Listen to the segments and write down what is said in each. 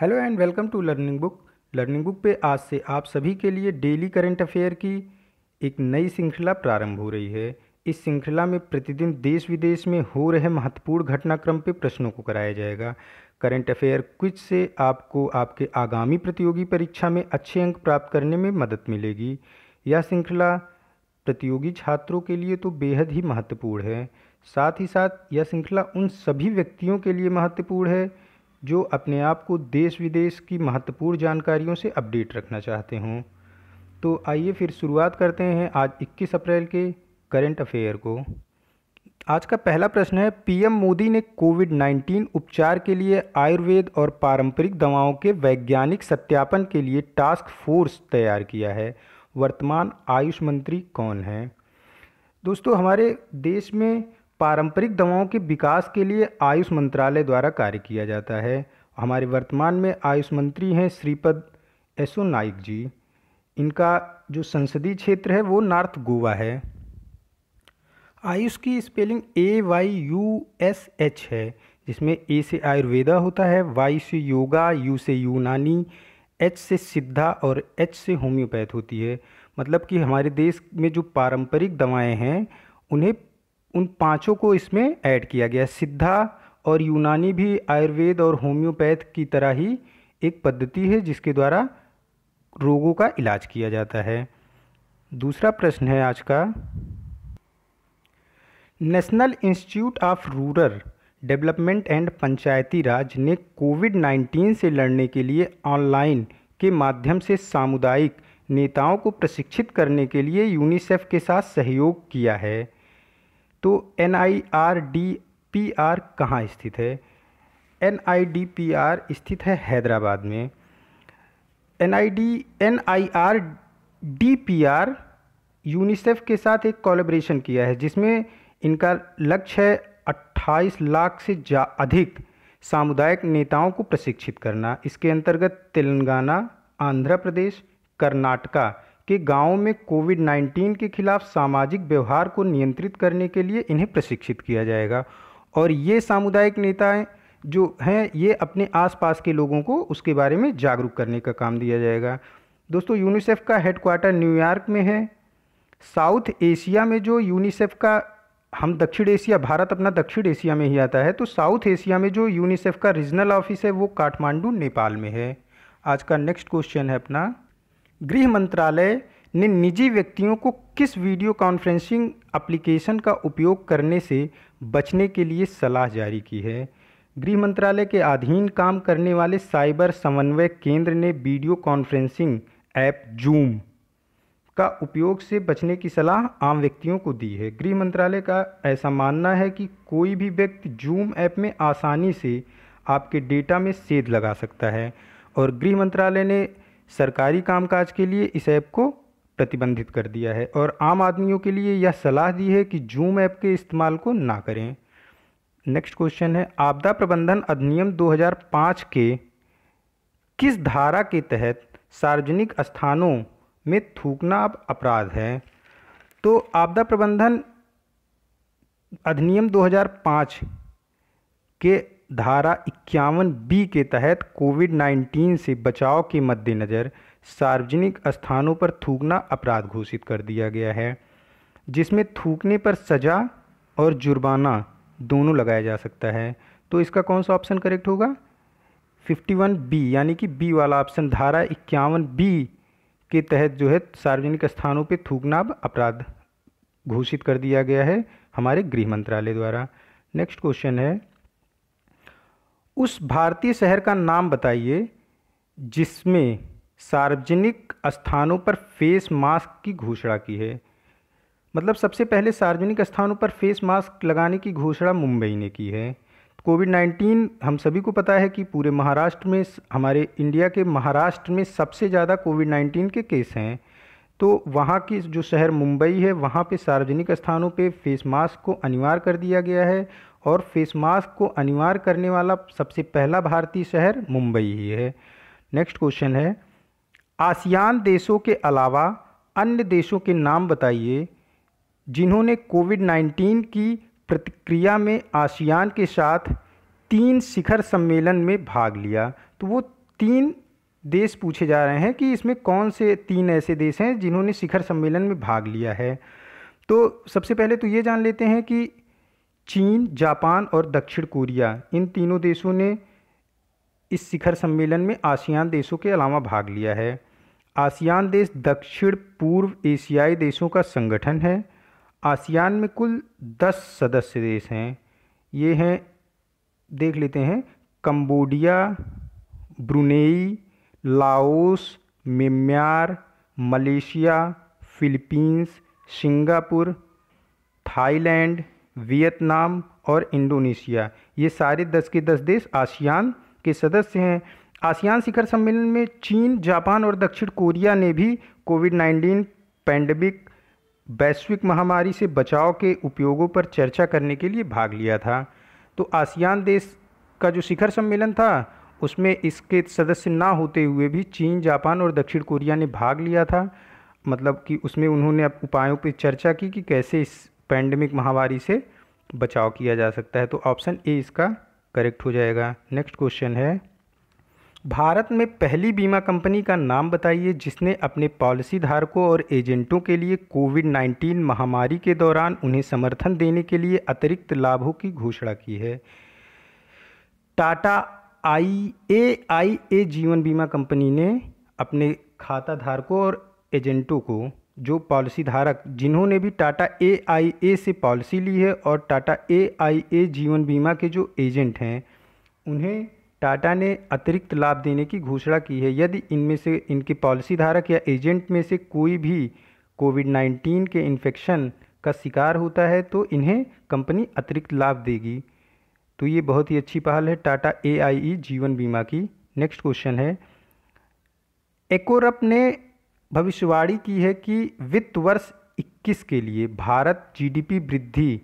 hello and welcome to learning book learning book पे आज से आप सभी के लिए डेली करंट अफेयर की एक नई श्रृंखला प्रारंभ हो रही है इस श्रृंखला में प्रतिदिन देश विदेश में हो रहे महत्वपूर्ण घटनाक्रम पे प्रश्नों को कराया जाएगा करंट अफेयर कुछ से आपको आपके आगामी प्रतियोगी परीक्षा में अच्छे अंक प्राप्त करने में मदद मिलेगी यह श्रृंखला प्रतियोगी छात्रों के लिए तो बेहद ही महत्वपूर्ण है साथ ही साथ यह श्रृंखला उन सभी व्यक्तियों के लिए महत्वपूर्ण है जो अपने आप को देश विदेश की महत्वपूर्ण जानकारियों से अपडेट रखना चाहते हों तो आइए फिर शुरुआत करते हैं आज 21 अप्रैल के करंट अफेयर को आज का पहला प्रश्न है पीएम मोदी ने कोविड 19 उपचार के लिए आयुर्वेद और पारंपरिक दवाओं के वैज्ञानिक सत्यापन के लिए टास्क फोर्स तैयार किया है वर्तमान आयुष मंत्री कौन है दोस्तों हमारे देश में पारंपरिक दवाओं के विकास के लिए आयुष मंत्रालय द्वारा कार्य किया जाता है हमारे वर्तमान में आयुष मंत्री हैं श्रीपद एसो नाइक जी इनका जो संसदीय क्षेत्र है वो नॉर्थ गोवा है आयुष की spelling A Y U S H है जिसमें ए से आयुर्वेदा होता है वाई से योगा यू से यूनानी एच से सिद्धा और एच से होम्योपैथ होती है मतलब कि हमारे देश में जो पारंपरिक दवाएं हैं उन्हें उन पांचों को इसमें ऐड किया गया सिद्धा और यूनानी भी आयुर्वेद और होम्योपैथ की तरह ही एक पद्धति है जिसके द्वारा रोगों का इलाज किया जाता है दूसरा प्रश्न है आज का national institute of rural development and Panchayati Raj ने कोविड 19 से लड़ने के लिए ऑनलाइन के माध्यम से सामुदायिक नेताओं को प्रशिक्षित करने के लिए यूनिसेफ के साथ सहयोग किया है तो N I R D P R कहाँ स्थित है N I D P R स्थित है हैदराबाद में N I D N I R D P R UNICEF के साथ एक कोलेब्रेशन किया है जिसमें इनका लक्ष्य है 28 लाख से जा अधिक सामुदायिक नेताओं को प्रशिक्षित करना इसके अंतर्गत तेलंगाना आंध्र प्रदेश कर्नाटका कि गाँव में कोविड 19 के खिलाफ सामाजिक व्यवहार को नियंत्रित करने के लिए इन्हें प्रशिक्षित किया जाएगा और ये सामुदायिक नेताएं जो हैं ये अपने आसपास के लोगों को उसके बारे में जागरूक करने का काम दिया जाएगा दोस्तों यूनिसेफ का हेडक्वार्टर न्यूयॉर्क में है साउथ एशिया में जो यूनिसेफ का हम दक्षिण एशिया भारत अपना दक्षिण एशिया में ही आता है तो साउथ एशिया में जो यूनिसेफ का रीजनल ऑफिस है वो काठमांडू नेपाल में है आज का नेक्स्ट क्वेश्चन है अपना गृह मंत्रालय ने निजी व्यक्तियों को किस वीडियो कॉन्फ्रेंसिंग एप्लीकेशन का उपयोग करने से बचने के लिए सलाह जारी की है गृह मंत्रालय के अधीन काम करने वाले साइबर समन्वय केंद्र ने वीडियो कॉन्फ्रेंसिंग ऐप जूम का उपयोग से बचने की सलाह आम व्यक्तियों को दी है गृह मंत्रालय का ऐसा मानना है कि कोई भी व्यक्ति जूम ऐप में आसानी से आपके डेटा में सेध लगा सकता है और गृह मंत्रालय ने सरकारी कामकाज के लिए इस ऐप को प्रतिबंधित कर दिया है और आम आदमियों के लिए यह सलाह दी है कि जूम ऐप के इस्तेमाल को ना करें नेक्स्ट क्वेश्चन है आपदा प्रबंधन अधिनियम 2005 के किस धारा के तहत सार्वजनिक स्थानों में थूकना अब अपराध है तो आपदा प्रबंधन अधिनियम 2005 के धारा इक्यावन बी के तहत कोविड 19 से बचाव के मद्देनज़र सार्वजनिक स्थानों पर थूकना अपराध घोषित कर दिया गया है जिसमें थूकने पर सज़ा और जुर्माना दोनों लगाया जा सकता है तो इसका कौन सा ऑप्शन करेक्ट होगा 51 बी यानी कि बी वाला ऑप्शन धारा इक्यावन बी के तहत जो है सार्वजनिक स्थानों पर थूकना अब अपराध घोषित कर दिया गया है हमारे गृह मंत्रालय द्वारा नेक्स्ट क्वेश्चन है उस भारतीय शहर का नाम बताइए जिसमें सार्वजनिक स्थानों पर फेस मास्क की घोषणा की है मतलब सबसे पहले सार्वजनिक स्थानों पर फेस मास्क लगाने की घोषणा मुंबई ने की है कोविड नाइन्टीन हम सभी को पता है कि पूरे महाराष्ट्र में हमारे इंडिया के महाराष्ट्र में सबसे ज़्यादा कोविड नाइन्टीन के केस हैं तो वहाँ की जो शहर मुंबई है वहाँ पे सार्वजनिक स्थानों पे फेस मास्क को अनिवार्य कर दिया गया है और फेस मास्क को अनिवार्य करने वाला सबसे पहला भारतीय शहर मुंबई ही है नेक्स्ट क्वेश्चन है आसियान देशों के अलावा अन्य देशों के नाम बताइए जिन्होंने कोविड 19 की प्रतिक्रिया में आसियान के साथ तीन शिखर सम्मेलन में भाग लिया तो वो तीन देश पूछे जा रहे हैं कि इसमें कौन से तीन ऐसे देश हैं जिन्होंने शिखर सम्मेलन में भाग लिया है तो सबसे पहले तो ये जान लेते हैं कि चीन जापान और दक्षिण कोरिया इन तीनों देशों ने इस शिखर सम्मेलन में आसियान देशों के अलावा भाग लिया है आसियान देश दक्षिण पूर्व एशियाई देशों का संगठन है आसियान में कुल दस सदस्य देश हैं ये हैं देख लेते हैं Cambodia Brunei Laos Myanmar Malaysia Philippines Singapore Thailand Vietnam और इंडोनेशिया ये सारे दस के दस देश आसियान के सदस्य हैं आसियान शिखर सम्मेलन में चीन जापान और दक्षिण कोरिया ने भी कोविड नाइन्टीन पैंडमिक वैश्विक महामारी से बचाव के उपयोगों पर चर्चा करने के लिए भाग लिया था तो आसियान देश का जो शिखर सम्मेलन था उसमें इसके सदस्य ना होते हुए भी चीन जापान और दक्षिण कोरिया ने भाग लिया था मतलब कि उसमें उन्होंने उपायों पर चर्चा की कि कैसे इस पैंडमिक महामारी से बचाव किया जा सकता है तो ऑप्शन ए इसका करेक्ट हो जाएगा नेक्स्ट क्वेश्चन है भारत में पहली बीमा कंपनी का नाम बताइए जिसने अपने पॉलिसी धारकों और एजेंटों के लिए कोविड 19 महामारी के दौरान उन्हें समर्थन देने के लिए अतिरिक्त लाभों की घोषणा की है टाटा आई ए आई ए जीवन बीमा कंपनी ने अपने खाता धारकों और एजेंटों को जो पॉलिसी धारक जिन्होंने भी टाटा ए आई ए से पॉलिसी ली है और टाटा ए आई ए जीवन बीमा के जो एजेंट हैं उन्हें टाटा ने अतिरिक्त लाभ देने की घोषणा की है यदि इनमें से इनके पॉलिसी धारक या एजेंट में से कोई भी कोविड नाइन्टीन के इन्फेक्शन का शिकार होता है तो इन्हें कंपनी अतिरिक्त लाभ देगी तो ये बहुत ही अच्छी पहल है टाटा ए आई ई जीवन बीमा की नेक्स्ट क्वेश्चन है एकोरप ने भविष्यवाणी की है कि वित्त वर्ष 21 के लिए भारत जीडीपी वृद्धि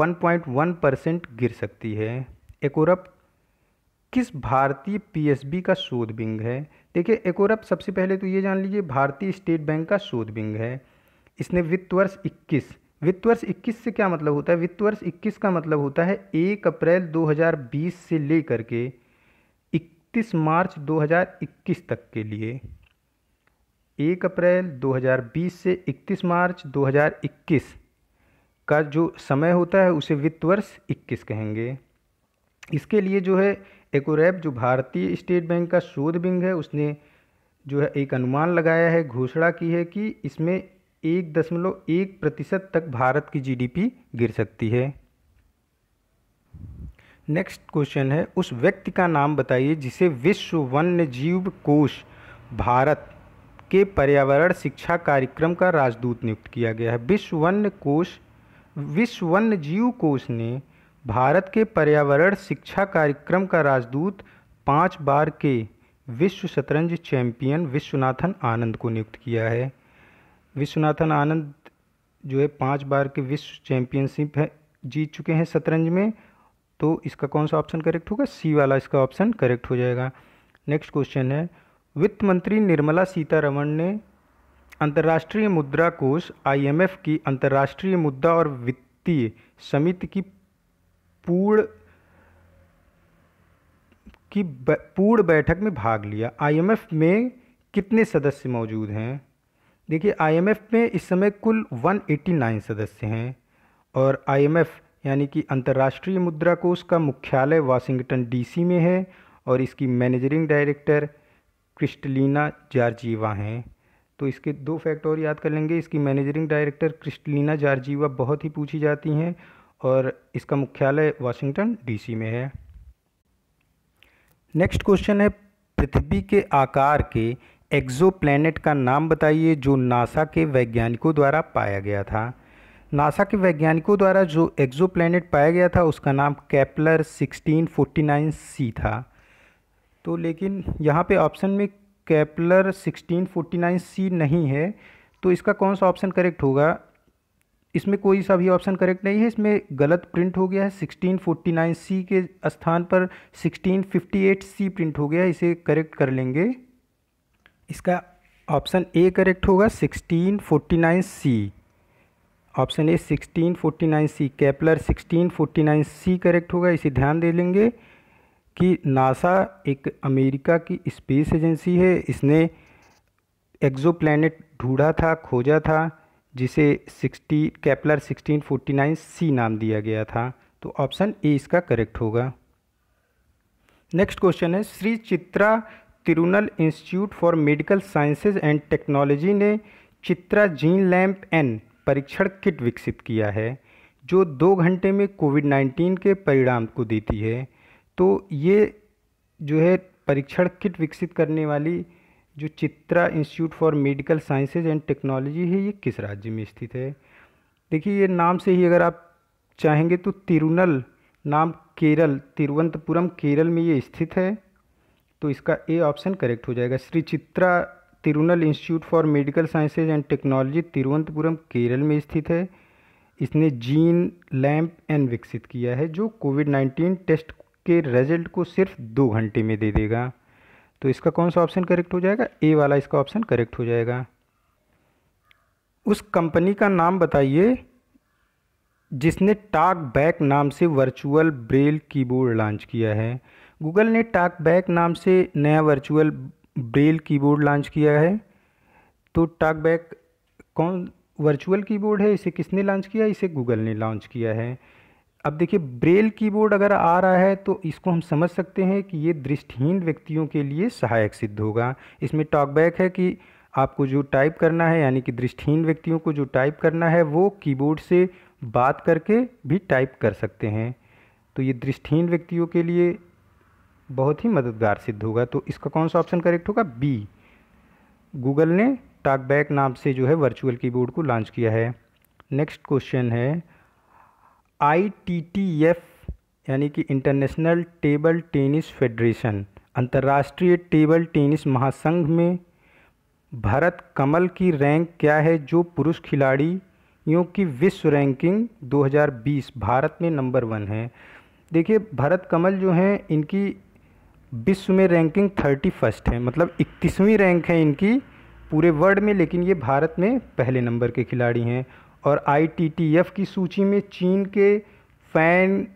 1.1 परसेंट गिर सकती है एकोरप किस भारतीय पीएसबी का शोध विंग है देखिए एकोरप सबसे पहले तो ये जान लीजिए भारतीय स्टेट बैंक का शोध विंग है इसने वित्त वर्ष 21 वित्त वर्ष 21 से क्या मतलब होता है वित्त वर्ष 21 का मतलब होता है 1 अप्रैल 2020 से लेकर के 31 मार्च 2021 तक के लिए एक अप्रैल 2020 से 31 मार्च 2021 का जो समय होता है उसे वित्त वर्ष 21 कहेंगे इसके लिए जो है एकोरैप जो भारतीय स्टेट बैंक का शोध बिंग है उसने जो है एक अनुमान लगाया है घोषणा की है कि इसमें एक दशमलव एक प्रतिशत तक भारत की जीडीपी गिर सकती है नेक्स्ट क्वेश्चन है उस व्यक्ति का नाम बताइए जिसे विश्व वन्य जीव कोष भारत के पर्यावरण शिक्षा कार्यक्रम का राजदूत नियुक्त किया गया है विश्व वन्य कोश विश्व वन्य जीव कोश ने भारत के पर्यावरण शिक्षा कार्यक्रम का राजदूत पांच बार के विश्व शतरंज चैंपियन विश्वनाथन आनंद को नियुक्त किया है विश्वनाथन आनंद जो है पांच बार के विश्व चैंपियनशिप है जीत चुके हैं शतरंज में तो इसका कौन सा ऑप्शन करेक्ट होगा सी वाला इसका ऑप्शन करेक्ट हो जाएगा नेक्स्ट क्वेश्चन है वित्त मंत्री निर्मला सीतारमण ने अंतर्राष्ट्रीय मुद्रा कोष आईएमएफ की अंतर्राष्ट्रीय मुद्रा और वित्तीय समिति की पूर्ण की पूर्ण बैठक में भाग लिया आईएमएफ में कितने सदस्य मौजूद हैं देखिए आईएमएफ में इस समय कुल 189 सदस्य हैं और आईएमएफ यानी कि अंतर्राष्ट्रीय मुद्रा कोष का मुख्यालय वाशिंगटन डीसी में है और इसकी मैनेजरिंग डायरेक्टर क्रिस्टलिना जार्जीवा हैं तो इसके दो फैक्ट और याद कर लेंगे इसकी मैनेजिंग डायरेक्टर क्रिस्टलिना जारजीवा बहुत ही पूछी जाती हैं और इसका मुख्यालय वाशिंगटन डीसी में है नेक्स्ट क्वेश्चन है पृथ्वी के आकार के एक्जो का नाम बताइए जो नासा के वैज्ञानिकों द्वारा पाया गया था नासा के वैज्ञानिकों द्वारा जो एक्जो पाया गया था उसका नाम कैपलर 1649 सी था तो लेकिन यहाँ पे ऑप्शन में कैपलर 1649 सी नहीं है तो इसका कौन सा ऑप्शन करेक्ट होगा इसमें कोई सा भी ऑप्शन करेक्ट नहीं है इसमें गलत प्रिंट हो गया है 1649 सी के स्थान पर 1658 सी प्रिंट हो गया है इसे करेक्ट कर लेंगे इसका ऑप्शन ए करेक्ट होगा 1649 C option A 1649 C कैपलर 1649 C correct होगा इसे ध्यान दे लेंगे कि नासा एक अमेरिका की स्पेस एजेंसी है इसने प्लानट ढूंढा था खोजा था जिसे 60 कैपलर 1649 सी नाम दिया गया था तो ऑप्शन ए इसका करेक्ट होगा नेक्स्ट क्वेश्चन है Shri Chitra Tirunal institute for medical sciences and technology ने चित्रा जीन लैम्प एन परीक्षण किट विकसित किया है जो दो घंटे में कोविड 19 के परिणाम को देती है तो ये जो है परीक्षण किट विकसित करने वाली जो Chitra institute for medical sciences and technology है ये किस राज्य में स्थित है देखिए ये नाम से ही अगर आप चाहेंगे तो तिरुनल नाम केरल तिरुवंतपुरम केरल में ये स्थित है तो इसका ए ऑप्शन करेक्ट हो जाएगा Shri Chitra Tirunal institute for medical sciences and technology Thiruvananthapuram Kerala में स्थित है इसने जीन लैम्प एन विकसित किया है जो कोविड नाइन्टीन टेस्ट के रिजल्ट को सिर्फ दो घंटे में दे देगा तो इसका कौन सा ऑप्शन करेक्ट हो जाएगा ए वाला इसका ऑप्शन करेक्ट हो जाएगा उस कंपनी का नाम बताइए जिसने टाक बैक नाम से वर्चुअल ब्रेल कीबोर्ड लॉन्च किया है गूगल ने टाक बैक नाम से नया वर्चुअल ब्रेल कीबोर्ड लॉन्च किया है तो टाक बैक कौन वर्चुअल कीबोर्ड है इसे किसने लॉन्च किया इसे गूगल ने लॉन्च किया है अब देखिए ब्रेल कीबोर्ड अगर आ रहा है तो इसको हम समझ सकते हैं कि ये दृष्टिहीन व्यक्तियों के लिए सहायक सिद्ध होगा इसमें टॉकबैक है कि आपको जो टाइप करना है यानी कि दृष्टिहीन व्यक्तियों को जो टाइप करना है वो कीबोर्ड से बात करके भी टाइप कर सकते हैं तो ये दृष्टिहीन व्यक्तियों के लिए बहुत ही मददगार सिद्ध होगा तो इसका कौन सा ऑप्शन करेक्ट होगा बी गूगल ने टाकबैक नाम से जो है वर्चुअल कीबोर्ड को लॉन्च किया है नेक्स्ट क्वेश्चन है आई यानी कि इंटरनेशनल टेबल टेनिस फेडरेशन अंतर्राष्ट्रीय टेबल टेनिस महासंघ में भारत कमल की रैंक क्या है जो पुरुष खिलाड़ियों की विश्व रैंकिंग 2020 भारत में नंबर वन है देखिए भारत कमल जो हैं इनकी विश्व में रैंकिंग थर्टी फर्स्ट है मतलब इकतीसवीं रैंक है इनकी पूरे वर्ल्ड में लेकिन ये भारत में पहले नंबर के खिलाड़ी हैं और आईटीटीएफ की सूची में चीन के Fan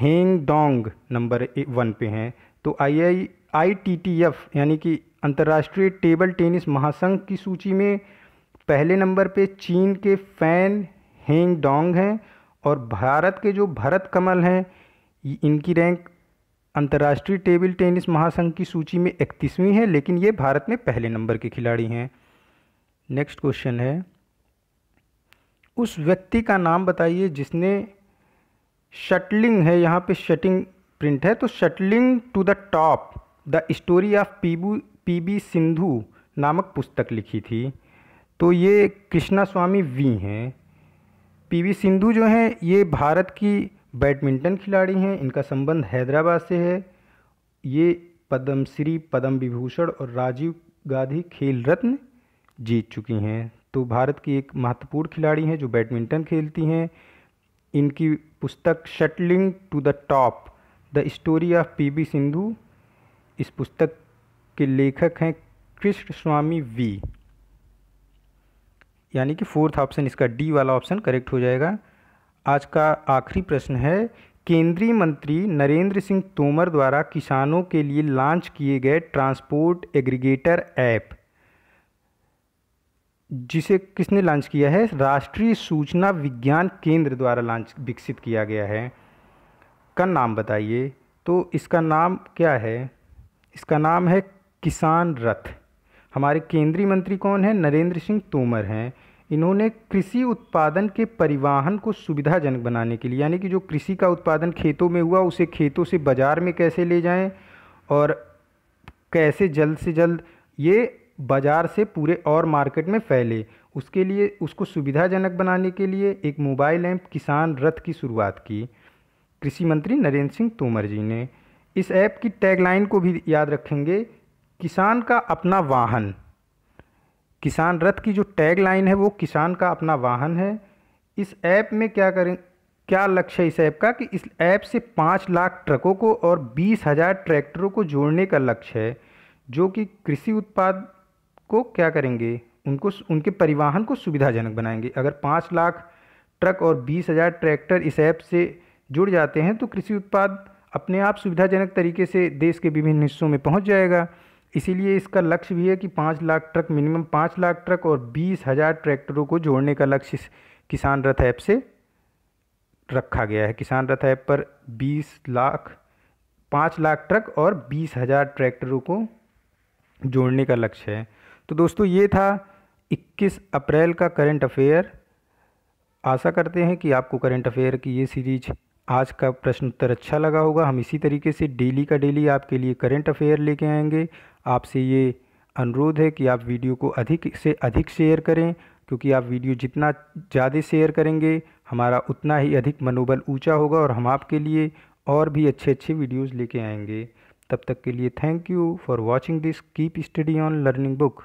Zhendong number one पे हैं तो I I I T T F यानी कि अंतर्राष्ट्रीय टेबल टेनिस महासंघ की सूची में पहले नंबर पे चीन के फैन हेंग डोंग हैं और भारत के जो भरत कमल हैं इनकी रैंक अंतर्राष्ट्रीय टेबल टेनिस महासंघ की सूची में इकतीसवीं है लेकिन ये भारत में पहले नंबर के खिलाड़ी हैं नेक्स्ट क्वेश्चन है उस व्यक्ति का नाम बताइए जिसने शटलिंग है यहाँ पे शटिंग प्रिंट है तो shuttling to the top the story of पीबू पी बी सिंधु नामक पुस्तक लिखी थी तो ये कृष्णा स्वामी वी हैं पीवी सिंधु जो हैं ये भारत की बैडमिंटन खिलाड़ी हैं इनका संबंध हैदराबाद से है ये पद्मश्री पद्म विभूषण और राजीव गांधी खेल रत्न जीत चुकी हैं तो भारत की एक महत्वपूर्ण खिलाड़ी हैं जो बैडमिंटन खेलती हैं इनकी पुस्तक shuttling to the top the story of P B Sindhu इस पुस्तक के लेखक हैं कृष्ण स्वामी वी यानी कि फोर्थ ऑप्शन इसका डी वाला ऑप्शन करेक्ट हो जाएगा आज का आखिरी प्रश्न है केंद्रीय मंत्री नरेंद्र सिंह तोमर द्वारा किसानों के लिए लॉन्च किए गए ट्रांसपोर्ट एग्रीगेटर ऐप जिसे किसने लॉन्च किया है राष्ट्रीय सूचना विज्ञान केंद्र द्वारा लॉन्च विकसित किया गया है का नाम बताइए तो इसका नाम क्या है इसका नाम है किसान रथ हमारे केंद्रीय मंत्री कौन हैं नरेंद्र सिंह तोमर हैं इन्होंने कृषि उत्पादन के परिवहन को सुविधाजनक बनाने के लिए यानी कि जो कृषि का उत्पादन खेतों में हुआ उसे खेतों से बाज़ार में कैसे ले जाएं और कैसे जल्द से जल्द ये बाज़ार से पूरे और मार्केट में फैले उसके लिए उसको सुविधाजनक बनाने के लिए एक मोबाइल ऐप किसान रथ की शुरुआत की कृषि मंत्री नरेंद्र सिंह तोमर जी ने इस ऐप की टैगलाइन को भी याद रखेंगे किसान का अपना वाहन किसान रथ की जो टैग लाइन है वो किसान का अपना वाहन है इस ऐप में क्या करें क्या लक्ष्य है इस ऐप का कि इस ऐप से पाँच लाख ट्रकों को और बीस हज़ार ट्रैक्टरों को जोड़ने का लक्ष्य है जो कि कृषि उत्पाद को क्या करेंगे उनको उनके परिवहन को सुविधाजनक बनाएंगे अगर पाँच लाख ट्रक और बीस हज़ार ट्रैक्टर इस ऐप से जुड़ जाते हैं तो कृषि उत्पाद अपने आप सुविधाजनक तरीके से देश के विभिन्न हिस्सों में पहुंच जाएगा इसीलिए इसका लक्ष्य भी है कि पाँच लाख ट्रक मिनिमम पाँच लाख ट्रक और बीस हज़ार ट्रैक्टरों को जोड़ने का लक्ष्य किसान रथ ऐप से रखा गया है किसान रथ ऐप पर बीस लाख पाँच लाख ट्रक और बीस हज़ार ट्रैक्टरों को जोड़ने का लक्ष्य है तो दोस्तों ये था 21 अप्रैल का करंट अफेयर आशा करते हैं कि आपको करंट अफेयर की ये सीरीज आज का प्रश्न उत्तर अच्छा लगा होगा हम इसी तरीके से डेली का डेली आपके लिए करंट अफेयर लेके आएंगे आपसे ये अनुरोध है कि आप वीडियो को अधिक से अधिक शेयर करें क्योंकि आप वीडियो जितना ज़्यादा शेयर करेंगे हमारा उतना ही अधिक मनोबल ऊँचा होगा और हम आपके लिए और भी अच्छे अच्छे वीडियोज़ लेके आएंगे तब तक के लिए thank you for watching this keep study on learning book